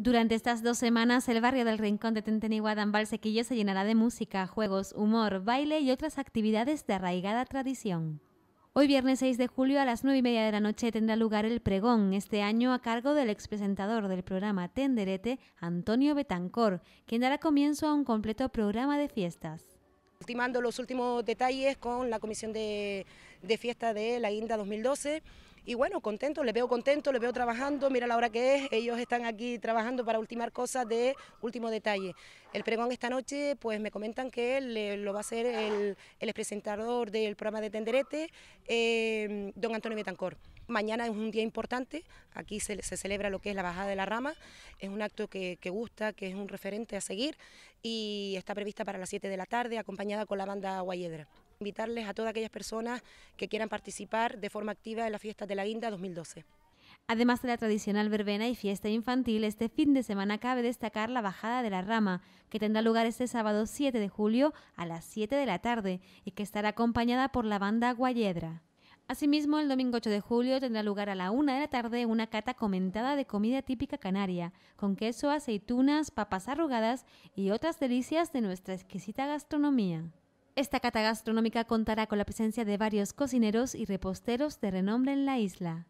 Durante estas dos semanas, el barrio del Rincón de Tentenihuada en Valsequillo se llenará de música, juegos, humor, baile y otras actividades de arraigada tradición. Hoy viernes 6 de julio a las 9 y media de la noche tendrá lugar el pregón, este año a cargo del expresentador del programa Tenderete, Antonio Betancor, quien dará comienzo a un completo programa de fiestas. Ultimando los últimos detalles con la comisión de, fiesta de la INDA 2012 y bueno, contento, les veo contento, les veo trabajando, mira la hora que es, ellos están aquí trabajando para ultimar cosas de último detalle. El pregón esta noche, pues me comentan que lo va a hacer el, el presentador del programa de Tenderete, eh, don Antonio Betancor. Mañana es un día importante, aquí se, celebra lo que es la bajada de la rama, es un acto que, gusta, que es un referente a seguir y está prevista para las 7 de la tarde acompañada con la banda Guayedra. Invitarles a todas aquellas personas que quieran participar de forma activa en la fiesta de la Guinda 2012. Además de la tradicional verbena y fiesta infantil, este fin de semana cabe destacar la bajada de la rama, que tendrá lugar este sábado 7 de julio a las 7 de la tarde y que estará acompañada por la banda Guayedra. Asimismo, el domingo 8 de julio tendrá lugar a la una de la tarde una cata comentada de comida típica canaria, con queso, aceitunas, papas arrugadas y otras delicias de nuestra exquisita gastronomía. Esta cata gastronómica contará con la presencia de varios cocineros y reposteros de renombre en la isla.